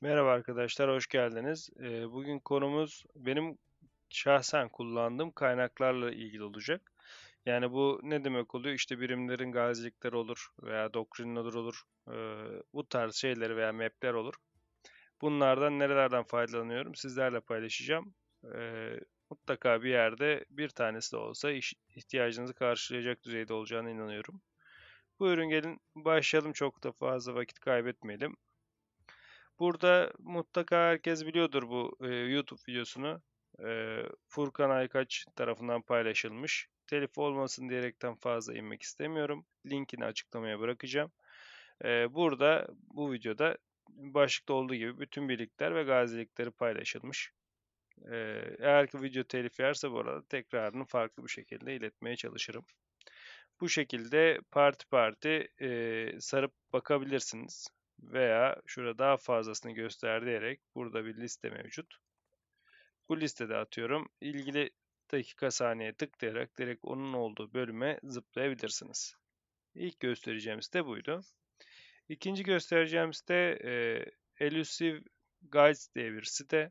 Merhaba arkadaşlar, hoş geldiniz. Ee, bugün konumuz benim şahsen kullandığım kaynaklarla ilgili olacak. Yani bu ne demek oluyor? İşte birimlerin gazilikleri olur veya doktrinler olur. Ee, bu tarz şeyleri veya mapler olur. Bunlardan nerelerden faydalanıyorum sizlerle paylaşacağım. Ee, mutlaka bir yerde bir tanesi de olsa ihtiyacınızı karşılayacak düzeyde olacağına inanıyorum. Buyurun gelin başlayalım çok da fazla vakit kaybetmeyelim. Burada mutlaka herkes biliyordur bu e, YouTube videosunu. E, Furkan Aykaç tarafından paylaşılmış. Telif olmasın diyerekten fazla inmek istemiyorum. Linkini açıklamaya bırakacağım. E, burada bu videoda başlıkta olduğu gibi bütün birlikler ve gazilikleri paylaşılmış. E, eğer ki video telif yerse bu arada tekrarını farklı bir şekilde iletmeye çalışırım. Bu şekilde parti parti e, sarıp bakabilirsiniz veya şurada daha fazlasını göster diyerek burada bir liste mevcut. Bu listede atıyorum ilgili dakika saniye tıklayarak direkt onun olduğu bölüme zıplayabilirsiniz. İlk göstereceğimiz de buydu. İkinci göstereceğim site e, Elusive Guides diye bir site.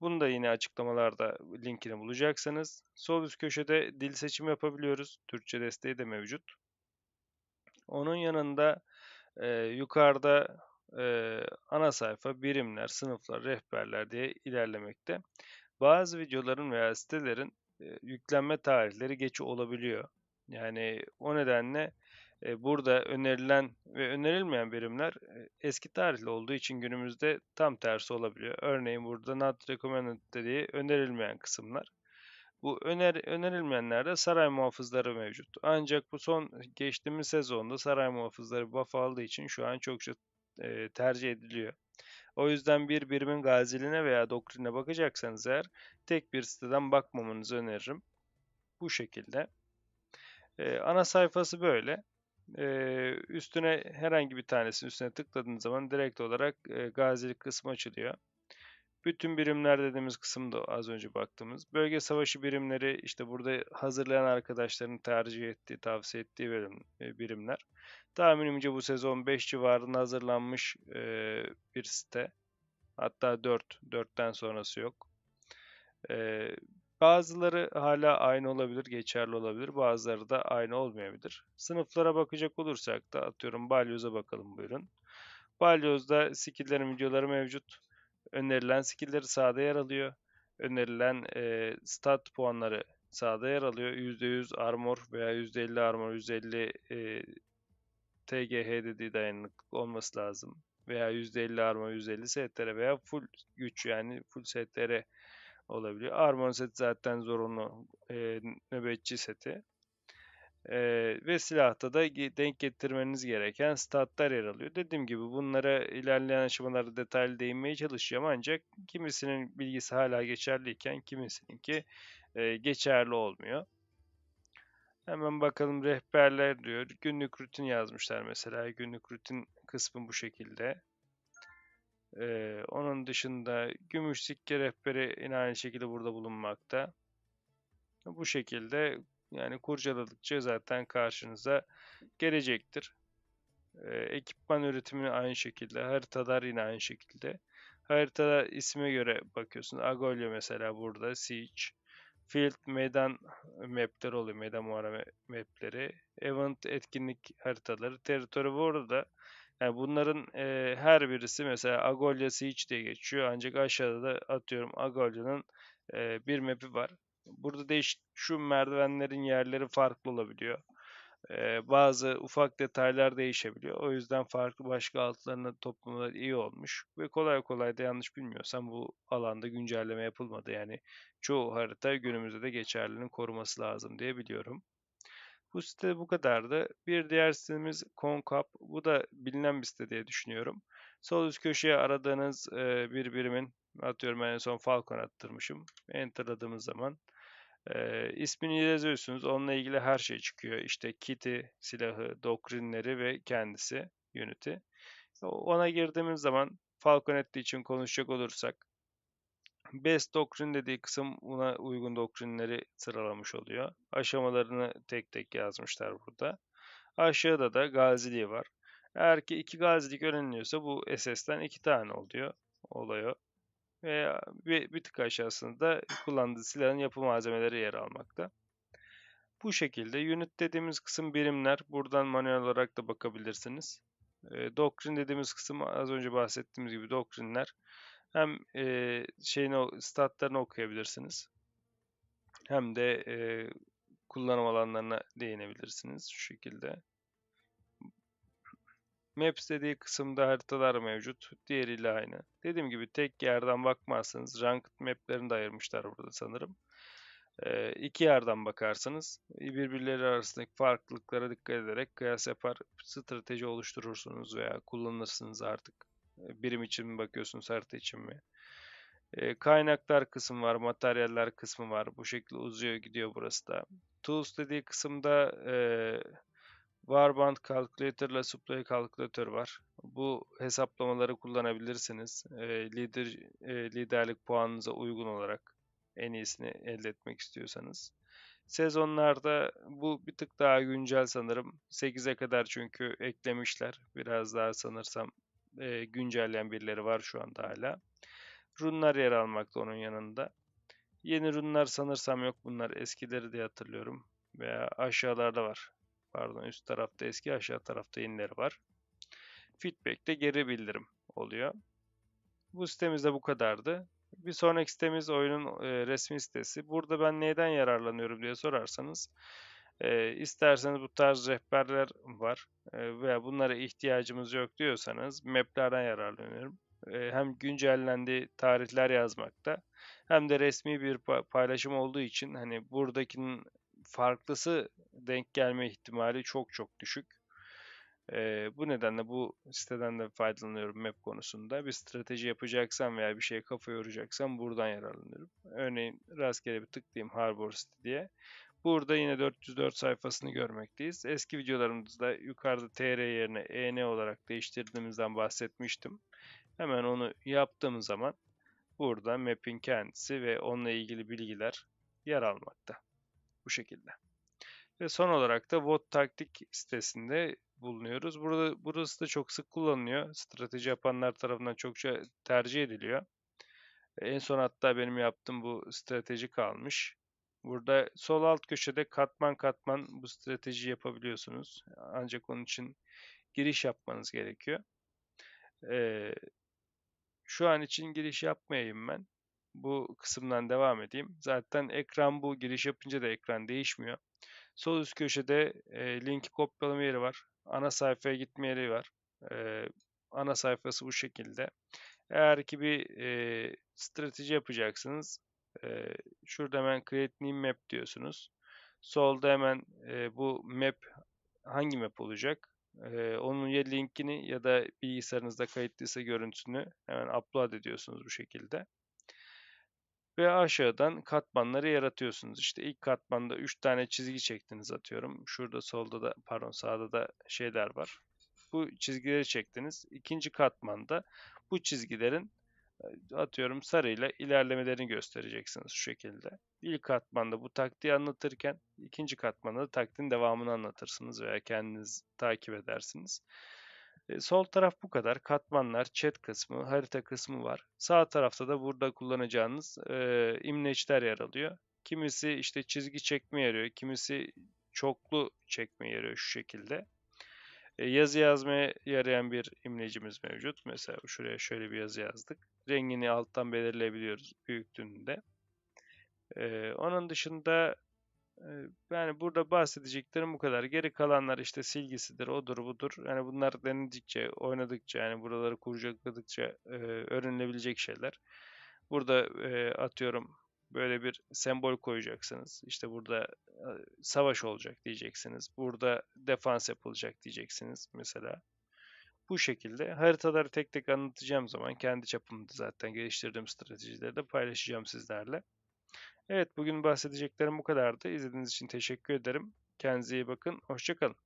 Bunu da yine açıklamalarda linkini bulacaksınız. Sol üst köşede dil seçimi yapabiliyoruz. Türkçe desteği de mevcut. Onun yanında e, yukarıda e, ana sayfa, birimler, sınıflar, rehberler diye ilerlemekte. Bazı videoların veya sitelerin e, yüklenme tarihleri geç olabiliyor. Yani o nedenle e, burada önerilen ve önerilmeyen birimler e, eski tarihli olduğu için günümüzde tam tersi olabiliyor. Örneğin burada not recommended dediği önerilmeyen kısımlar. Bu öner, önerilmeyenlerde saray muhafızları mevcut. Ancak bu son geçtiğimiz sezonda saray muhafızları buff aldığı için şu an çokça e, tercih ediliyor. O yüzden bir birimin gaziline veya doktrine bakacaksanız eğer tek bir siteden bakmamanızı öneririm. Bu şekilde. E, ana sayfası böyle. E, üstüne herhangi bir tanesinin üstüne tıkladığınız zaman direkt olarak e, gazilik kısmı açılıyor. Bütün birimler dediğimiz kısımda az önce baktığımız. Bölge savaşı birimleri işte burada hazırlayan arkadaşların tercih ettiği, tavsiye ettiği birim, e, birimler. Tahminimce bu sezon 5 civarında hazırlanmış e, bir site. Hatta 4, 4'ten sonrası yok. E, bazıları hala aynı olabilir, geçerli olabilir. Bazıları da aynı olmayabilir. Sınıflara bakacak olursak da atıyorum balyoza bakalım buyurun. Balyoz'da skill'lerin videoları mevcut. Önerilen skilleri sağda yer alıyor. Önerilen e, stat puanları sağda yer alıyor. %100 armor veya %50 armor, %50 e, TGH dediği dayanıklık olması lazım. Veya %50 armor, %50 STR veya full güç yani full STR olabiliyor. Armor set zaten zorunlu e, nöbetçi seti. E, ve silahta da denk getirmeniz gereken statlar yer alıyor. Dediğim gibi bunlara ilerleyen aşamalarda detaylı değinmeye çalışacağım ancak kimisinin bilgisi hala geçerliyken kimisininki e, geçerli olmuyor. Hemen bakalım rehberler diyor. Günlük rutin yazmışlar mesela. Günlük rutin kısmı bu şekilde. Ee, onun dışında gümüş sikke rehberi yine aynı şekilde burada bulunmakta. Bu şekilde yani kurcaladıkça zaten karşınıza gelecektir. Ee, ekipman üretimini aynı şekilde, haritalar yine aynı şekilde. Haritada isme göre bakıyorsun. Agolyo mesela burada, Siege. Field meydan mapleri oluyor, meydan muharebe mapleri. Event etkinlik haritaları. teritori bu arada yani bunların e, her birisi mesela Agolya Siege diye geçiyor. Ancak aşağıda da atıyorum Agolya'nın e, bir map'i var. Burada değişik şu merdivenlerin yerleri farklı olabiliyor. Ee, bazı ufak detaylar değişebiliyor. O yüzden farklı başka altlarına toplamalar iyi olmuş. Ve kolay kolay da yanlış bilmiyorsam bu alanda güncelleme yapılmadı. Yani çoğu harita günümüzde de geçerliliğini koruması lazım diye biliyorum. Bu site bu kadardı. Bir diğer sitemiz Concap. Bu da bilinen bir site diye düşünüyorum. Sol üst köşeye aradığınız bir birimin atıyorum en son Falcon attırmışım. Enterladığımız zaman e, ismini yazıyorsunuz. Onunla ilgili her şey çıkıyor. İşte kiti, silahı, doktrinleri ve kendisi, Unity. Ona girdiğimiz zaman Falconet için konuşacak olursak Best Doktrin dediği kısım buna uygun doktrinleri sıralamış oluyor. Aşamalarını tek tek yazmışlar burada. Aşağıda da gaziliği var. Eğer ki iki gazilik öğreniliyorsa bu SS'den iki tane oluyor. Oluyor ve bir, bir tık aşağısında kullandığı silahın yapı malzemeleri yer almakta. Bu şekilde unit dediğimiz kısım birimler. Buradan manuel olarak da bakabilirsiniz. E, doktrin dediğimiz kısım az önce bahsettiğimiz gibi doktrinler. Hem e, şeyini, statlarını okuyabilirsiniz. Hem de e, kullanım alanlarına değinebilirsiniz şu şekilde. Maps dediği kısımda haritalar mevcut. Diğeriyle aynı. Dediğim gibi tek yerden bakmazsınız. ranked maplerini de ayırmışlar burada sanırım. E, iki yerden bakarsınız, birbirleri arasındaki farklılıklara dikkat ederek kıyas yapar strateji oluşturursunuz veya kullanırsınız artık. Ee, birim için mi bakıyorsunuz harita için mi? Ee, kaynaklar kısmı var, materyaller kısmı var. Bu şekilde uzuyor gidiyor burası da. Tools dediği kısımda e, Warband Calculator ile Supply Calculator var. Bu hesaplamaları kullanabilirsiniz. E, lider e, liderlik puanınıza uygun olarak en iyisini elde etmek istiyorsanız. Sezonlarda bu bir tık daha güncel sanırım. 8'e kadar çünkü eklemişler. Biraz daha sanırsam e, güncelleyen birileri var şu anda hala. Runlar yer almakta onun yanında. Yeni runlar sanırsam yok bunlar. Eskileri de hatırlıyorum. Veya aşağılarda var. Pardon üst tarafta eski aşağı tarafta yenileri var. Feedback de geri bildirim oluyor. Bu sitemiz bu kadardı. Bir sonraki sitemiz oyunun e, resmi sitesi. Burada ben neyden yararlanıyorum diye sorarsanız e, isterseniz bu tarz rehberler var e, veya bunlara ihtiyacımız yok diyorsanız maplerden yararlanıyorum. E, hem güncellendi tarihler yazmakta hem de resmi bir paylaşım olduğu için hani buradakinin farklısı denk gelme ihtimali çok çok düşük. E, bu nedenle bu siteden de faydalanıyorum map konusunda. Bir strateji yapacaksam veya bir şeye kafa yoracaksam buradan yararlanıyorum. Örneğin rastgele bir tıklayayım Harbor City diye. Burada yine 404 sayfasını görmekteyiz. Eski videolarımızda yukarıda TR yerine EN olarak değiştirdiğimizden bahsetmiştim. Hemen onu yaptığımız zaman burada map'in kendisi ve onunla ilgili bilgiler yer almakta. Bu şekilde. Ve son olarak da bot taktik sitesinde bulunuyoruz. Burada burası da çok sık kullanılıyor. Strateji yapanlar tarafından çokça tercih ediliyor. En son hatta benim yaptığım bu strateji kalmış. Burada sol alt köşede katman katman bu strateji yapabiliyorsunuz. Ancak onun için giriş yapmanız gerekiyor. Ee, şu an için giriş yapmayayım ben bu kısımdan devam edeyim. Zaten ekran bu giriş yapınca da ekran değişmiyor. Sol üst köşede e, linki kopyalama yeri var. Ana sayfaya gitme yeri var. E, ana sayfası bu şekilde. Eğer ki bir e, strateji yapacaksınız. E, şurada hemen Create New Map diyorsunuz. Solda hemen e, bu map hangi map olacak? E, onun ya linkini ya da bilgisayarınızda kayıtlıysa görüntüsünü hemen upload ediyorsunuz bu şekilde ve aşağıdan katmanları yaratıyorsunuz. İşte ilk katmanda 3 tane çizgi çektiniz atıyorum. Şurada solda da pardon sağda da şeyler var. Bu çizgileri çektiniz. İkinci katmanda bu çizgilerin e, atıyorum sarıyla ilerlemelerini göstereceksiniz şu şekilde. İlk katmanda bu taktiği anlatırken ikinci katmanda da taktiğin devamını anlatırsınız veya kendiniz takip edersiniz. Sol taraf bu kadar. Katmanlar, chat kısmı, harita kısmı var. Sağ tarafta da burada kullanacağınız e, imleçler yer alıyor. Kimisi işte çizgi çekme yarıyor, kimisi çoklu çekme yarıyor şu şekilde. E, yazı yazmaya yarayan bir imlecimiz mevcut. Mesela şuraya şöyle bir yazı yazdık. Rengini alttan belirleyebiliyoruz büyüklüğünde. E, onun dışında yani burada bahsedeceklerim bu kadar. Geri kalanlar işte silgisidir, odur, budur. Yani bunlar denedikçe, oynadıkça, yani buraları kurcaladıkça e, öğrenilebilecek şeyler. Burada e, atıyorum böyle bir sembol koyacaksınız. İşte burada e, savaş olacak diyeceksiniz. Burada defans yapılacak diyeceksiniz mesela. Bu şekilde haritaları tek tek anlatacağım zaman kendi çapımda zaten geliştirdiğim stratejileri de paylaşacağım sizlerle. Evet bugün bahsedeceklerim bu kadardı. İzlediğiniz için teşekkür ederim. Kendinize iyi bakın. Hoşçakalın.